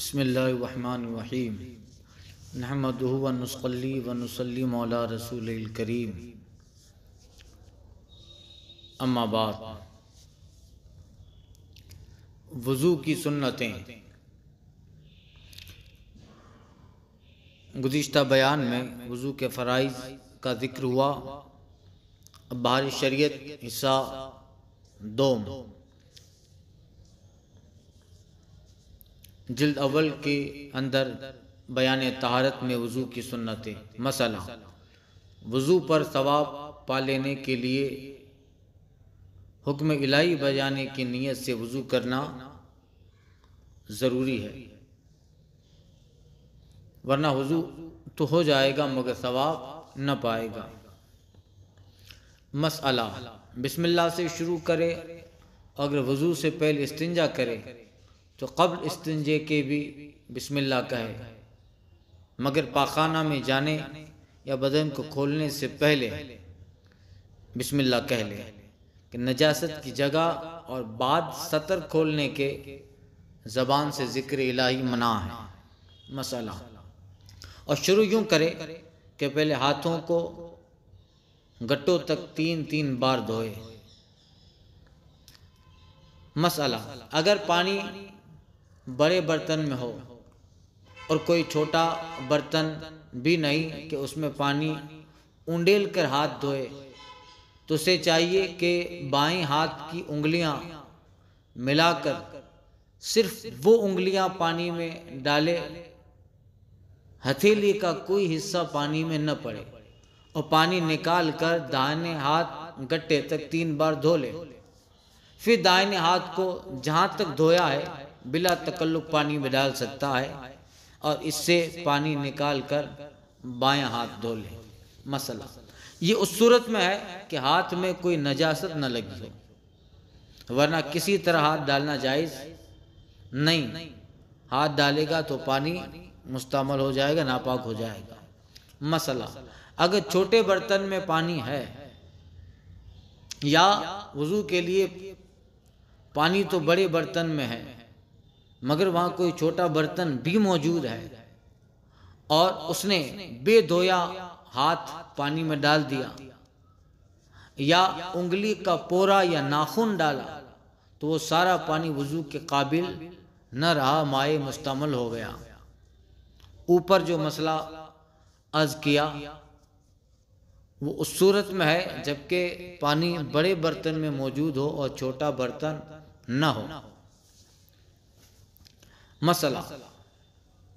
बसमीम नहमद वनसली वनसली मौला रसूल करीम अम्माबाद वज़ू की सुन्नतें गुज्त बयान में वज़ू के फ़रज़ का जिक्र हुआ अब बाहर शरीयत हिस्सा दोम, दोम। जिल्द अव्वल के अंदर बयान तहारत में वज़ू की सुन्नतें मसला वज़ू पर सवाब पा लेने के लिए हुक्म इलाही बजाने की नीयत से वज़ू करना ज़रूरी है वरना वज़ू तो हो जाएगा मगर सवाब न पाएगा मसला बिस्मिल्लाह से शुरू करें अगर वज़ू से पहले इस्तिंजा करें तो कब्ल इस्तंजे के भी बिस्मिल्लाह कहे मगर पाखाना में जाने या बदन को खोलने से पहले बिस्मिल्लाह कह ले कि नजासत की जगह और बाद सतर खोलने के ज़बान से ज़िक्र इलाही मना है मसाला और शुरू यूँ करे कि पहले हाथों को गट्टों तक तीन तीन बार धोए मसाला अगर पानी बड़े बर्तन में हो और कोई छोटा बर्तन भी नहीं कि उसमें पानी उंडेल कर हाथ धोए तो उसे चाहिए कि बाएं हाथ की उंगलियां मिलाकर सिर्फ वो उंगलियां पानी में डाले हथेली का कोई हिस्सा पानी में न पड़े और पानी निकाल कर दाहिने हाथ गट्टे तक तीन बार धो ले फिर दाहिने हाथ को जहां तक धोया है बिला तकल्लुक पानी में डाल सकता है और इससे पानी निकाल कर बाया हाथ धो ले मसला ये उस सूरत में है कि हाथ में कोई नजासत न लगी हो वरना किसी तरह हाथ डालना जायज़ नहीं हाथ डालेगा तो पानी मुस्तमल हो जाएगा नापाक हो जाएगा मसला अगर छोटे बर्तन में पानी है या वज़ू के लिए पानी तो बड़े बर्तन में है मगर वहाँ कोई छोटा बर्तन भी मौजूद है और उसने बेधोया हाथ पानी में डाल दिया या उंगली का पोरा या नाखून डाला तो वो सारा पानी वजू के काबिल न रहा माए मुस्तमल हो गया ऊपर जो मसला अर्ज किया वो उस सूरत में है जबकि पानी बड़े बर्तन में मौजूद हो और छोटा बर्तन न हो मसला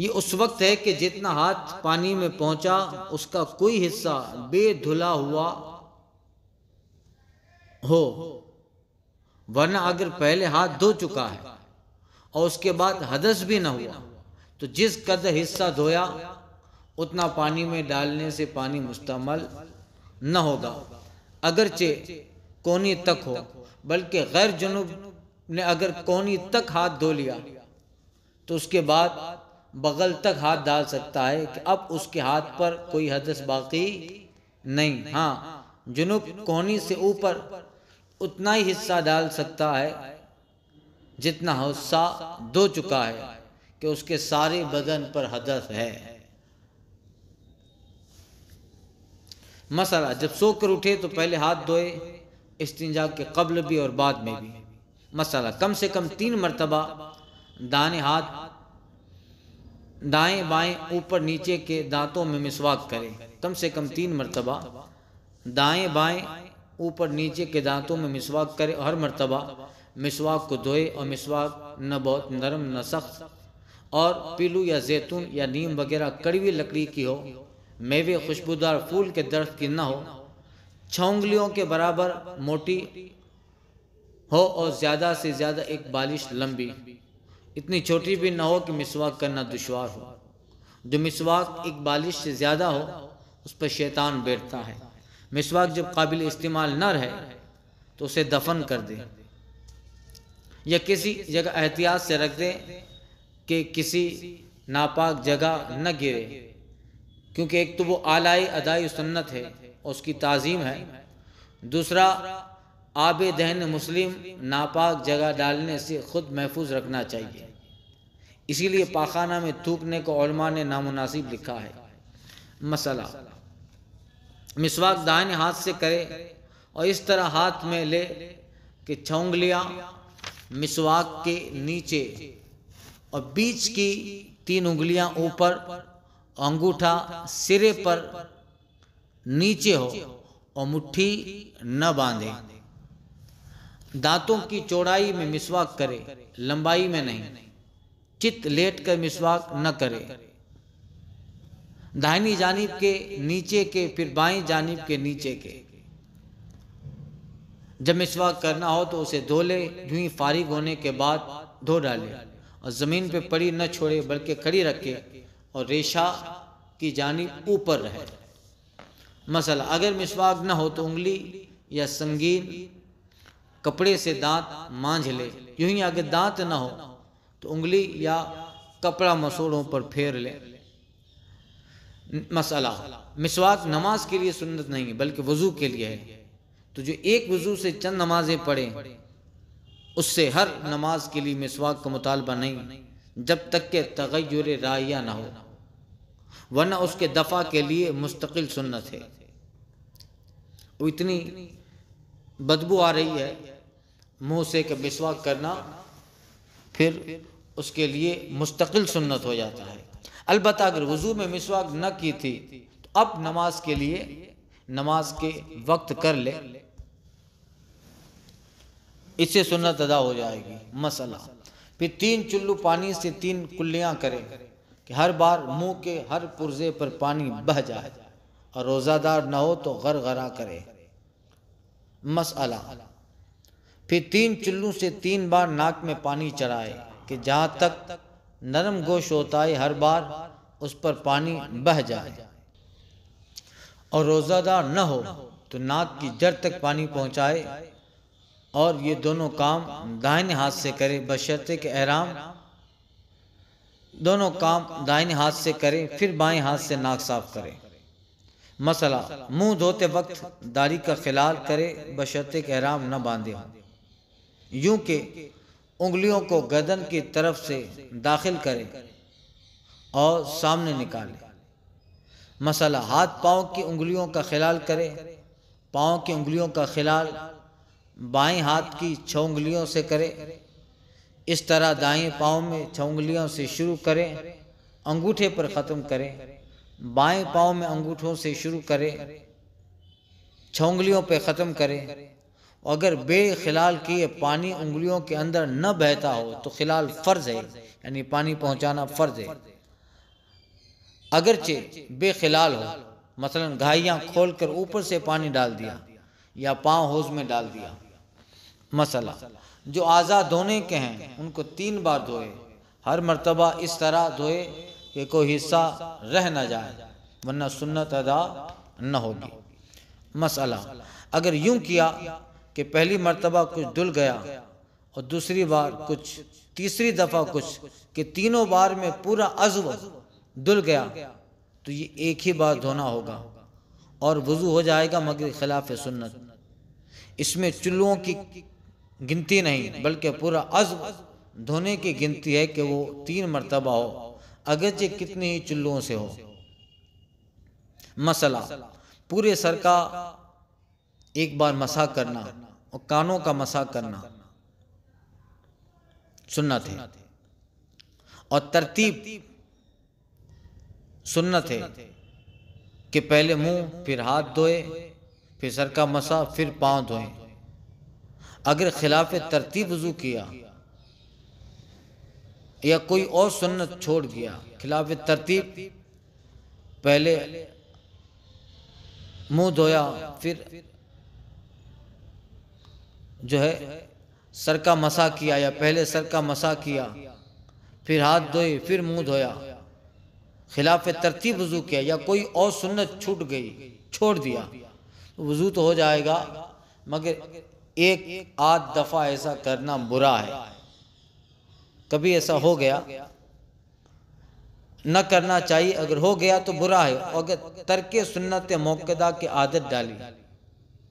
ये उस वक्त है कि जितना हाथ पानी में पहुंचा उसका कोई हिस्सा बेधुला हुआ हो वरना अगर पहले हाथ धो चुका है और उसके बाद हदस भी ना हुआ तो जिस कद हिस्सा धोया उतना पानी में डालने से पानी मुस्तमल न होगा अगरचे कोनी तक हो बल्कि गैर जुनूब ने अगर कोनी तक हाथ धो लिया तो उसके बाद बगल तक हाथ डाल सकता है कि अब उसके हाथ पर कोई हदस बाकी नहीं हाँ जुनूब कोहनी से ऊपर उतना ही हिस्सा डाल सकता है जितना हिस्सा दो चुका है कि उसके सारे बदन पर हदस है मसला जब सोकर उठे तो पहले हाथ धोए इस्तिंजा के कबल भी और बाद में भी मसला कम से कम तीन मरतबा दाने हाथ दाएं बाएं ऊपर नीचे के दांतों में मिसवाक करें कम से कम तीन मरतबा दाएं बाएं ऊपर नीचे के दांतों में मिसवाक करें हर मरतबा मिसवाक को धोए और मिसवाक न बहुत नरम न सख्त और पीलू या जैतून या नीम वगैरह कड़वी लकड़ी की हो मेवे खुशबूदार फूल के दर्द की न हो छलियों के बराबर मोटी हो और ज़्यादा से ज़्यादा एक बालिश लंबी इतनी छोटी भी ना हो कि मिसवाक करना दुशवार हो जो मिसवाक एक बालिश से ज़्यादा हो उस पर शैतान बैठता है मिसवाक जब काबिल इस्तेमाल न रहे तो उसे दफन कर दे या किसी जगह एहतियात से रख दे कि किसी नापाक जगह न गिरे क्योंकि एक तो वो आलाई अदाई सुन्नत है उसकी ताज़ीम है दूसरा आब दहन मुस्लिम नापाक जगह डालने से ख़ुद महफूज रखना चाहिए इसीलिए पाखाना में थूकने को ने नामनासिब लिखा है मसला मिसवाक दाहिने हाथ से करे और इस तरह हाथ में ले कि छोंगलियाँ मिसवाक के नीचे और बीच की तीन उंगलियां ऊपर अंगूठा सिरे पर नीचे हो और मुट्ठी न बांधें दांतों की चौड़ाई में मिसवाक करे लंबाई में नहीं चित लेट कर मिसवाक न करे दाहिनी जानिब के नीचे के फिर बाई जानिब के नीचे के जब मिसवाक करना हो तो उसे धो ले यूं फारिग होने के बाद धो डाले और ज़मीन पे पड़ी न छोड़े बल्कि खड़ी रखे और रेशा की जानिब ऊपर रहे मसला अगर मिसवाक न हो तो उंगली या संगीन कपड़े से दांत मांझ ले यूं ही आगे दांत ना हो तो उंगली या कपड़ा मसूड़ों पर फेर ले मसला मिसवाक नमाज के लिए सुन्नत नहीं है बल्कि वज़ू के लिए है तो जो एक वज़ू से चंद नमाजें पढ़ें उससे हर नमाज के लिए मिसवाक का मुतालबा नहीं जब तक के तगैर राया ना हो वरना उसके दफ़ा के लिए मुस्तकिल सुन्नत है वो इतनी बदबू आ रही है मुंह से के मिसवाक करना फिर उसके लिए मुस्तकिल सुन्नत हो जाता है अलबत् अगर वज़ू में मिसवाक न की थी तो अब नमाज के लिए नमाज के वक्त कर ले इससे सुन्नत अदा हो जाएगी मसला फिर तीन चुल्लू पानी से तीन कुल्लियां करें कि हर बार मुंह के हर पुर्जे पर पानी बह जाए और रोज़ादार ना हो तो गर गरा करे मसला फिर तीन चुल्लू से तीन बार नाक में पानी चढ़ाए कि जहाँ तक नरम गोश होता है हर बार उस पर पानी बह जाए और रोज़ादार न हो तो नाक की जड़ तक पानी पहुंचाए और ये दोनों काम दाहिने हाथ से करें बशर्ते के एहराम दोनों काम दाहिने हाथ से करें फिर बाएं हाथ से नाक साफ करें मसला मुंह धोते वक्त दाढ़ी का खिलाल करें बशर्ते के एहराम न बांधे हों यूं के उंगलियों को गर्दन की तरफ से दाखिल करें और सामने निकालें मसाला हाथ पाँव की उंगलियों का खिलाल करें पाँव की उंगलियों का खिलाल बाएं हाथ की छ उंगलियों से करें इस तरह दाएं पाँव में छ उंगलियों से शुरू करें अंगूठे पर ख़त्म करें बाएं पाँव में अंगूठों से शुरू करें छ उंगलियों पर ख़त्म करें अगर बेखिलाल किए पानी उंगलियों के अंदर न बहता हो तो खिलाल फ़र्ज़ है यानी पानी पहुंचाना फ़र्ज़ है अगरचे बेखिलाल हो मसलन घाइयाँ खोल कर ऊपर से पानी डाल दिया या पाँव होज में डाल दिया मसला जो आजाद धोने के हैं उनको तीन बार धोए हर मर्तबा इस तरह धोए कि कोई हिस्सा रह ना जाए वरना सुन्नत अदा न होगी मसला अगर यूं किया कि पहली मर्तबा कुछ धुल गया और दूसरी बार कुछ तीसरी दफ़ा कुछ कि तीनों बार में पूरा अजब धुल गया तो ये एक ही बार धोना होगा और वज़ू हो जाएगा मगर खिलाफ सुन्नत इसमें चुल्लुओं की गिनती नहीं बल्कि पूरा अजब धोने की गिनती है कि वो तीन मरतबा हो अगरचे कितने ही चुल्लुओं से हो मसला पूरे सर का एक बार मसा करना और कानों का मसा करना सुन्नत है और तरतीब सुन्नत है कि पहले मुंह फिर हाथ धोए फिर सर का मसा फिर पांव धोए अगर खिलाफ तरतीब वजू किया या कोई और सुन्नत छोड़ गया खिलाफ तरतीब पहले मुंह धोया फिर जो है सर का मसा किया या पहले सर का मसा किया फिर हाथ धोए फिर मुंह धोया खिलाफ तरतीब वजू किया या कोई और सुन्नत छूट गई छोड़ दिया तो वजू तो हो जाएगा मगर एक आध दफ़ा ऐसा करना बुरा है कभी ऐसा हो गया न करना चाहिए अगर हो गया तो बुरा है अगर तरके सुन्नत मौकेदा की आदत डाली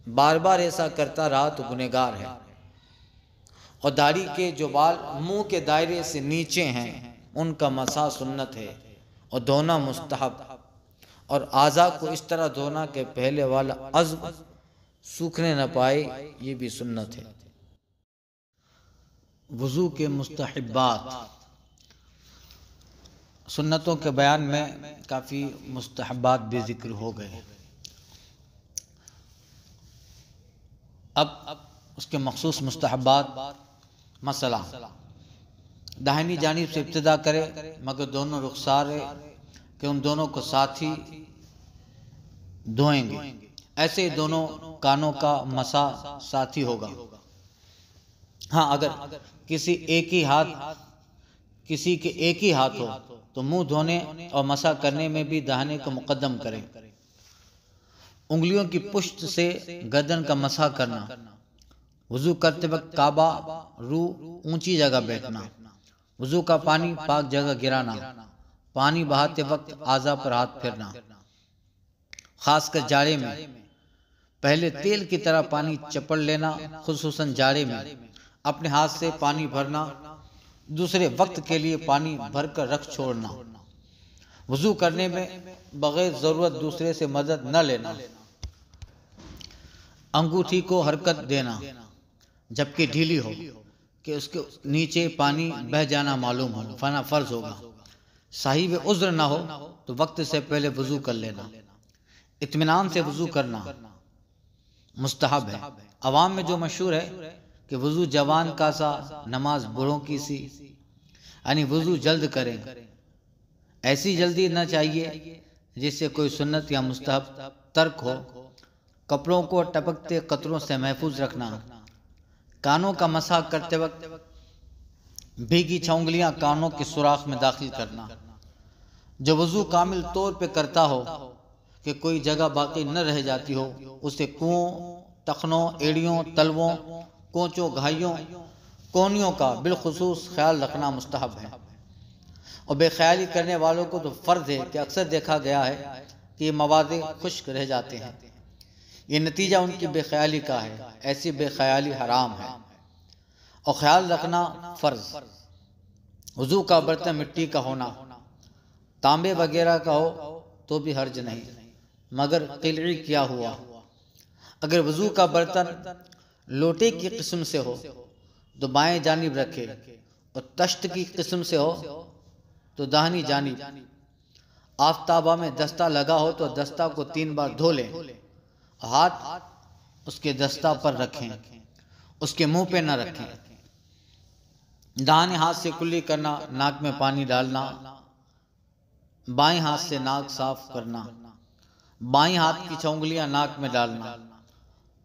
बार बार ऐसा करता रहा तो गुनहगार है और दाढ़ी के जो बाल मुंह के दायरे से नीचे हैं उनका मसा सुन्नत है और धोना मुस्तहब और आज़ा को इस तरह धोना के पहले वाला अज सूखने न पाए ये भी सुन्नत है वज़ू के मुस्तहबात सुन्नतों के बयान में काफ़ी मुस्तहबात भी ज़िक्र हो गए हैं अब उसके मखसूस मुस्तबात मसला दाहिनी जानब से इब्तदा करे मगर दोनों रुखसार है कि उन दोनों को साथ ही धोएंगे ऐसे दोनों कानों का मसा साथ ही होगा हाँ अगर हाँ, किसी एक ही हाथ किसी के एक ही हाथ हो तो मुंह धोने और मसा करने में भी दाहने को मुकदम करें उंगलियों की पुष्ट से गर्दन का मसा करना वजू करते वक्त काबा रू ऊंची जगह बैठना वजू का पानी पाक जगह गिराना पानी बहाते वक्त आजा पर हाथ फेरना खासकर जाड़े में पहले तेल की तरह पानी चपड़ लेना खसूस जाड़े में अपने हाथ से पानी भरना दूसरे वक्त के लिए पानी भरकर रख छोड़ना वजू करने में बग़ैर ज़रूरत दूसरे से मदद न लेना अंगूठी को हरकत देना जबकि ढीली हो कि उसके नीचे पानी बह जाना मालूम हो फना फर्ज होगा साहिब उज्र ना हो तो वक्त से पहले वजू कर लेना इतमान से वजू करना मुस्तहब है आवाम में जो मशहूर है कि वजू जवान का सा नमाज बुढ़ों की सी यानी वजू जल्द करें ऐसी जल्दी न चाहिए जिससे कोई सुन्नत या मुस्तहब तर्क हो कपड़ों को टपकते कतरों से महफूज रखना कानों का मसा करते वक्त भीगी छौंगलियाँ कानों के सुराख में दाखिल करना जो वज़ू कामिल तौर पे करता हो कि कोई जगह बाकी न रह जाती हो उसे कुओं तखनों एड़ियों तलवों कोचों घाइयों कोनियों का बिलखसूस ख्याल रखना मुस्तहब है और बेख्याली करने वालों को तो फ़र्ज है कि अक्सर देखा गया है कि ये मवादे खुश्क रह जाते हैं ये नतीजा उनकी बेख्याली का है ऐसी बेख्याली हराम है और ख्याल रखना फ़र्ज वज़ू का बर्तन मिट्टी का होना तांबे वगैरह का हो तो भी हर्ज नहीं मगर किलड़ी क्या हुआ अगर वज़ू का बर्तन लोटे की किस्म से हो तो बाएं जानब रखे और तश्त की किस्म से हो तो दाहनी जानी आफ्ताबा में दस्ता लगा हो तो दस्ता को तीन बार धो लें हाथ उसके दस्ता पर रखें उसके मुंह पे ना रखें दाहने हाथ से कुल्ली करना नाक में पानी डालना बाएं हाथ से नाक साफ करना बाएं हाथ की छोंगलियां नाक में डालना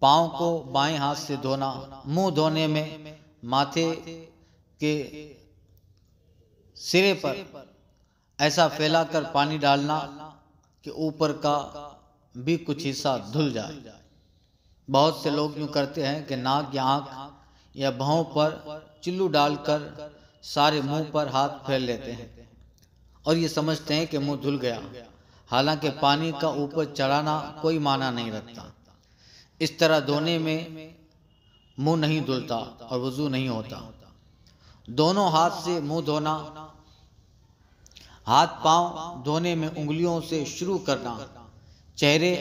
पाँव को बाएं हाथ से धोना मुंह धोने में माथे के सिरे पर ऐसा फैलाकर पानी डालना कि ऊपर का भी कुछ हिस्सा धुल जाए बहुत से लोग यूँ करते हैं कि नाक या आँख या भौं पर चिल्लू डालकर सारे मुंह पर हाथ फैल लेते हैं और ये समझते हैं कि मुंह धुल गया हालांकि पानी का ऊपर चढ़ाना कोई माना नहीं रखता इस तरह धोने में मुंह नहीं धुलता और वजू नहीं होता दोनों हाथ से मुंह धोना हाथ पांव धोने में उंगलियों से शुरू करना चेहरे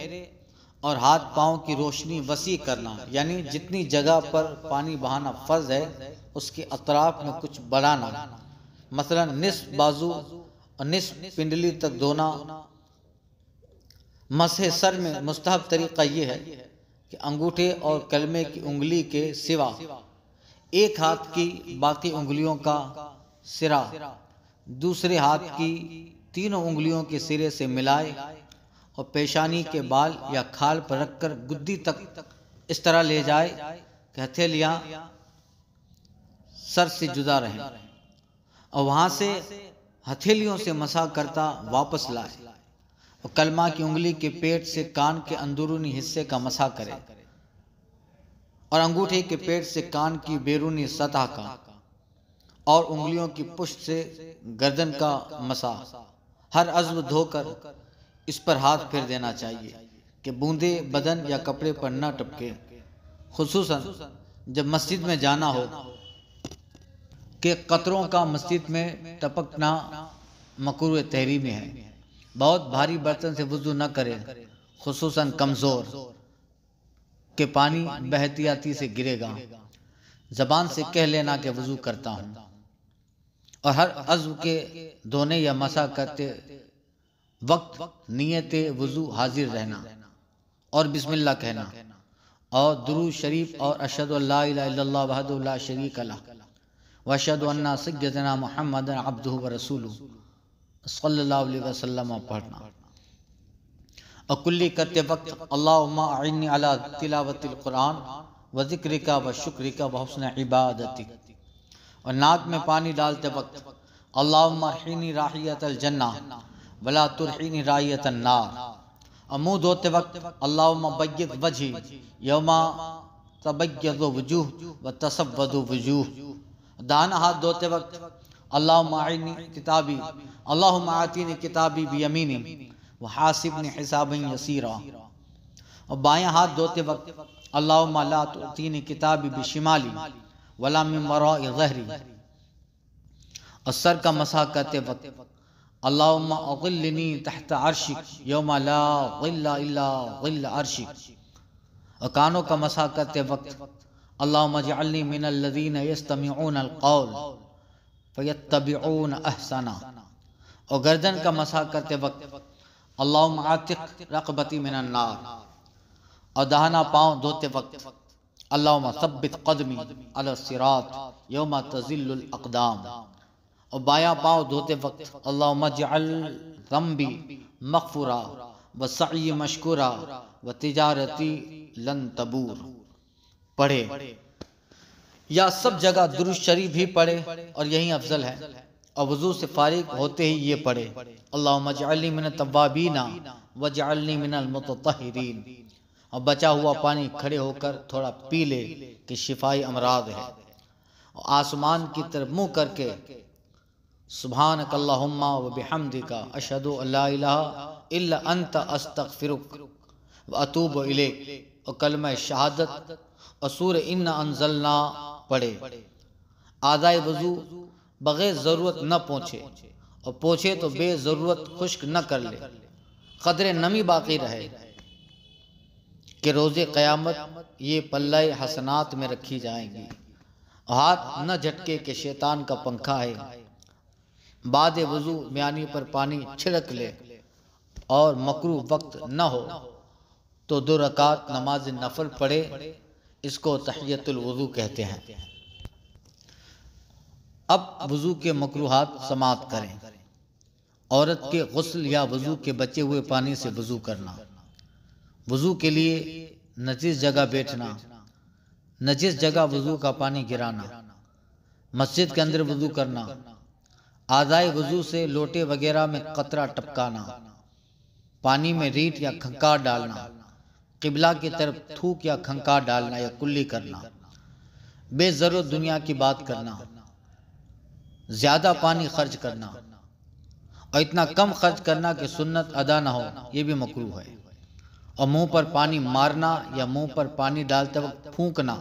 और हाथ पांव की रोशनी वसी करना यानी जितनी जगह पर पानी बहाना फर्ज है उसके अतराफ में कुछ बढ़ाना मसलन निस बाजू और निस पिंडली तक धोना मसह सर में मुस्तहब तरीका यह है कि अंगूठे और कलमे की उंगली के सिवा एक हाथ की बाकी उंगलियों का सिरा दूसरे हाथ की तीनों उंगलियों के सिरे से मिलाए और पेशानी के बाल या खाल पर रखकर गुद्दी तक इस तरह ले जाए कि हथेलियाँ सर से जुदा रहे और वहां से हथेलियों से मसा करता वापस लाए और कलमा की उंगली के पेट से कान के अंदरूनी हिस्से का मसा करे और अंगूठे के पेट से कान की बेरूनी सतह का और उंगलियों की पुष्ट से गर्दन का मसा हर अज्म धोकर इस पर हाथ फेर देना चाहिए कि बूंदे बदन या कपड़े पर न टपके खूस जब मस्जिद में जाना हो कि कतरों का मस्जिद में टपकना मकर तहरी में है बहुत भारी बर्तन से वजू न करें खूस कमज़ोर के पानी बहतियाती से गिरेगा जबान से कह लेना कि वजू करता हूँ और हर अज्व के धोने या मसा करते वक्त नियत वज़ू हाजिर रहना और बिस्मिल्लाह कहना और दुरू शरीफ और अशद वहदुल्ला शरीक अला वशद अन्ना सजना मोहम्मद अब्दू व रसूल सल्ला वसलम पढ़ना अकुल्ली करते वक्त अल्लाह तिलावत कुरान व जिक्र का व शुक्र का व हसन और नाक में पानी डालते वक्त अल्लाहनी राहियत अलजन्ना वला तुरहीनी राहियत नार और मुँह धोते वक्त अल्लाह बैत वजी यमा तबैद वजूह व तसवद वजूह दान हाथ धोते वक्त अल्लाहनी किताबी अल्लाह आतीन किताबी भी यमीनी व हासिब ने हिसाब यसीरा और बायां हाथ धोते वक्त अल्लाह ला तुतीन किताबी भी शिमाली वला में और का मसा वक्त कानों का मसा करते वक्त और गर्दन का मसा करते वक्त अल्लाह आतिक रकबती मिनन्नार और दहाना पाँव धोते वक्त अल्लाबित कदमी अलसरात योम तज़िलकदाम और बाया पाँव धोते वक्त अल्लाबी मकफूरा व सई मशकूरा व तजारती लन तबूर पढ़े या सब जगह दुरुस्त शरीफ भी पढ़े और यही अफजल है और वजू से फारिग होते ही ये पढ़े अल्लाह मजाली मिन तवाबीना वजाली मिनल मतरीन और बचा हुआ पानी खड़े होकर थोड़ा पी ले कि शिफाई अमराद है और आसमान की तरफ मुंह करके सुबहान कल्ला व बेहमदी का अशद अंत अस्तक फ़िरुक व अतूब इले और कलम शहादत असूर इन अनजलना पड़े आदाय वजू बग़ैर ज़रूरत न पहुँचे और पहुँचे तो बेज़रूरत खुश्क न कर ले कदर नमी बाकी रहे कि रोज़े क़यामत ये पल्ले हसनात में रखी जाएंगी हाथ न झटके के शैतान का पंखा है बाद वज़ू म्यानी पर पानी छिड़क ले और मकरू वक्त न हो तो दो रकात नमाज नफल पढ़े इसको तहयतुलवज़ू कहते हैं अब वज़ू के मकरूहत समाप्त करें औरत के गसल या वज़ू के बचे हुए पानी से वज़ू करना वज़ू के लिए नजीस जगह बैठना नजीस जगह वज़ू का पानी गिराना मस्जिद के अंदर वज़ू करना आज़ाए वज़ू से लोटे वगैरह में कतरा टपकाना पानी में रीट या खंकार डालना किबला की तरफ थूक या खंकार डालना या कुल्ली करना बेज़रूरत दुनिया की बात करना ज़्यादा पानी खर्च करना और इतना कम खर्च करना कि सुन्नत अदा ना हो ये भी मकरू है और मुंह पर पानी मारना या मुंह पर पानी डालते वक्त फूंकना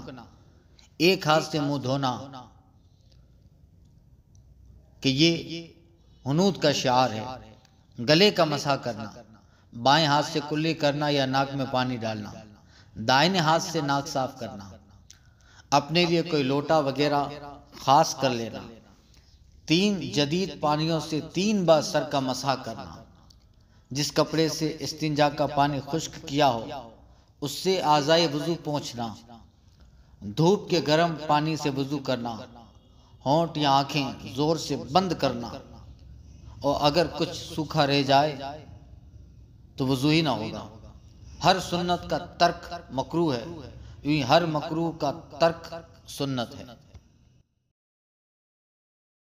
एक हाथ से मुंह धोना कि ये हनूद का शार है गले का मसा करना बाएं हाथ से कुल्ली करना या नाक में पानी डालना दाहिने हाथ से नाक साफ करना अपने लिए कोई लोटा वगैरह खास कर लेना तीन जदीद पानियों से तीन बार सर का मसा करना जिस कपड़े से इस्तिंजा का पानी खुश्क किया हो उससे आज़ाए वज़ू पहुंचना धूप के गर्म पानी से वज़ू करना होंठ या आंखें ज़ोर से बंद करना और अगर कुछ सूखा रह जाए तो वज़ू ही ना होगा हर सुन्नत का तर्क मकरू है हर मकरू का तर्क सुन्नत है